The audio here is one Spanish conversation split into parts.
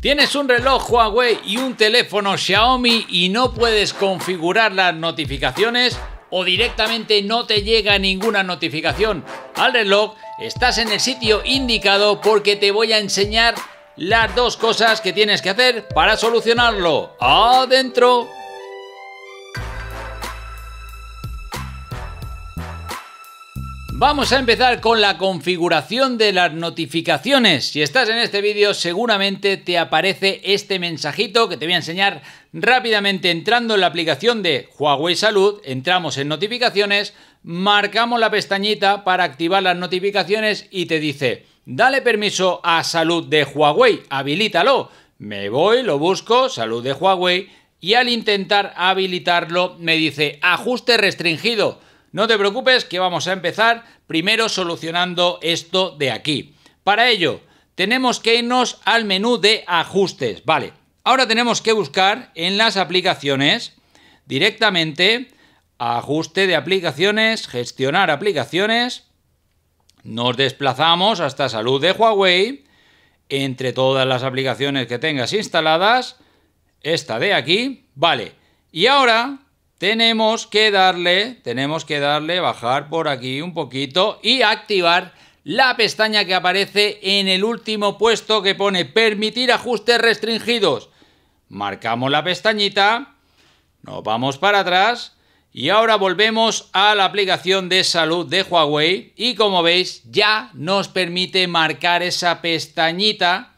Tienes un reloj Huawei y un teléfono Xiaomi y no puedes configurar las notificaciones o directamente no te llega ninguna notificación al reloj, estás en el sitio indicado porque te voy a enseñar las dos cosas que tienes que hacer para solucionarlo. ¡Adentro! Vamos a empezar con la configuración de las notificaciones. Si estás en este vídeo seguramente te aparece este mensajito que te voy a enseñar rápidamente entrando en la aplicación de Huawei Salud, entramos en notificaciones, marcamos la pestañita para activar las notificaciones y te dice, dale permiso a salud de Huawei, habilítalo. Me voy, lo busco, salud de Huawei, y al intentar habilitarlo me dice ajuste restringido. No te preocupes que vamos a empezar primero solucionando esto de aquí. Para ello, tenemos que irnos al menú de ajustes. Vale, ahora tenemos que buscar en las aplicaciones directamente ajuste de aplicaciones, gestionar aplicaciones. Nos desplazamos hasta salud de Huawei. Entre todas las aplicaciones que tengas instaladas, esta de aquí, vale. Y ahora tenemos que darle, tenemos que darle, bajar por aquí un poquito y activar la pestaña que aparece en el último puesto que pone permitir ajustes restringidos. Marcamos la pestañita, nos vamos para atrás y ahora volvemos a la aplicación de salud de Huawei y como veis ya nos permite marcar esa pestañita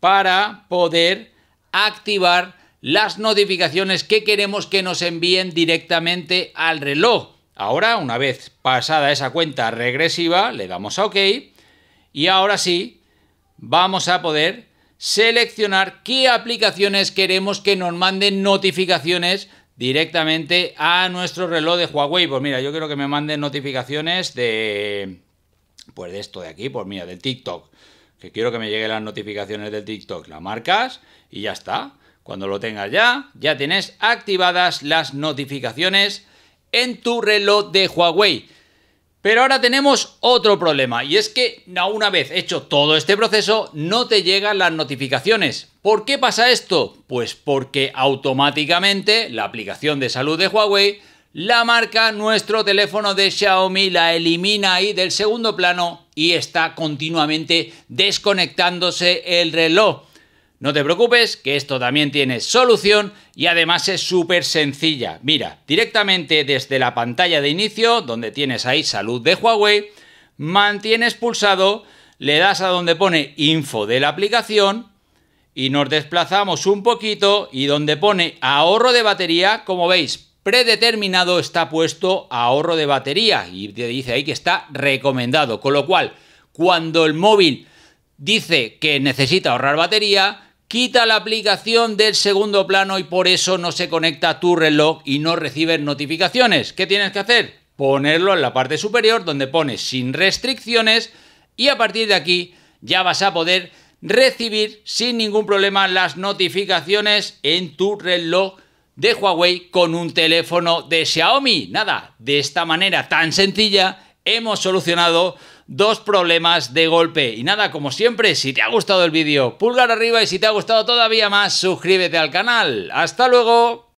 para poder activar las notificaciones que queremos que nos envíen directamente al reloj. Ahora, una vez pasada esa cuenta regresiva, le damos a OK y ahora sí vamos a poder seleccionar qué aplicaciones queremos que nos manden notificaciones directamente a nuestro reloj de Huawei. Pues mira, yo quiero que me manden notificaciones de... Pues de esto de aquí, pues mira, del TikTok. Que quiero que me lleguen las notificaciones del TikTok. La marcas y ya está. Cuando lo tengas ya, ya tienes activadas las notificaciones en tu reloj de Huawei. Pero ahora tenemos otro problema y es que una vez hecho todo este proceso no te llegan las notificaciones. ¿Por qué pasa esto? Pues porque automáticamente la aplicación de salud de Huawei, la marca nuestro teléfono de Xiaomi, la elimina ahí del segundo plano y está continuamente desconectándose el reloj. No te preocupes, que esto también tiene solución y además es súper sencilla. Mira, directamente desde la pantalla de inicio, donde tienes ahí salud de Huawei, mantienes pulsado, le das a donde pone info de la aplicación y nos desplazamos un poquito y donde pone ahorro de batería, como veis, predeterminado está puesto ahorro de batería y te dice ahí que está recomendado, con lo cual cuando el móvil dice que necesita ahorrar batería, quita la aplicación del segundo plano y por eso no se conecta a tu reloj y no recibes notificaciones. ¿Qué tienes que hacer? Ponerlo en la parte superior donde pone sin restricciones y a partir de aquí ya vas a poder recibir sin ningún problema las notificaciones en tu reloj de Huawei con un teléfono de Xiaomi. Nada, de esta manera tan sencilla hemos solucionado dos problemas de golpe. Y nada, como siempre, si te ha gustado el vídeo, pulgar arriba y si te ha gustado todavía más, suscríbete al canal. ¡Hasta luego!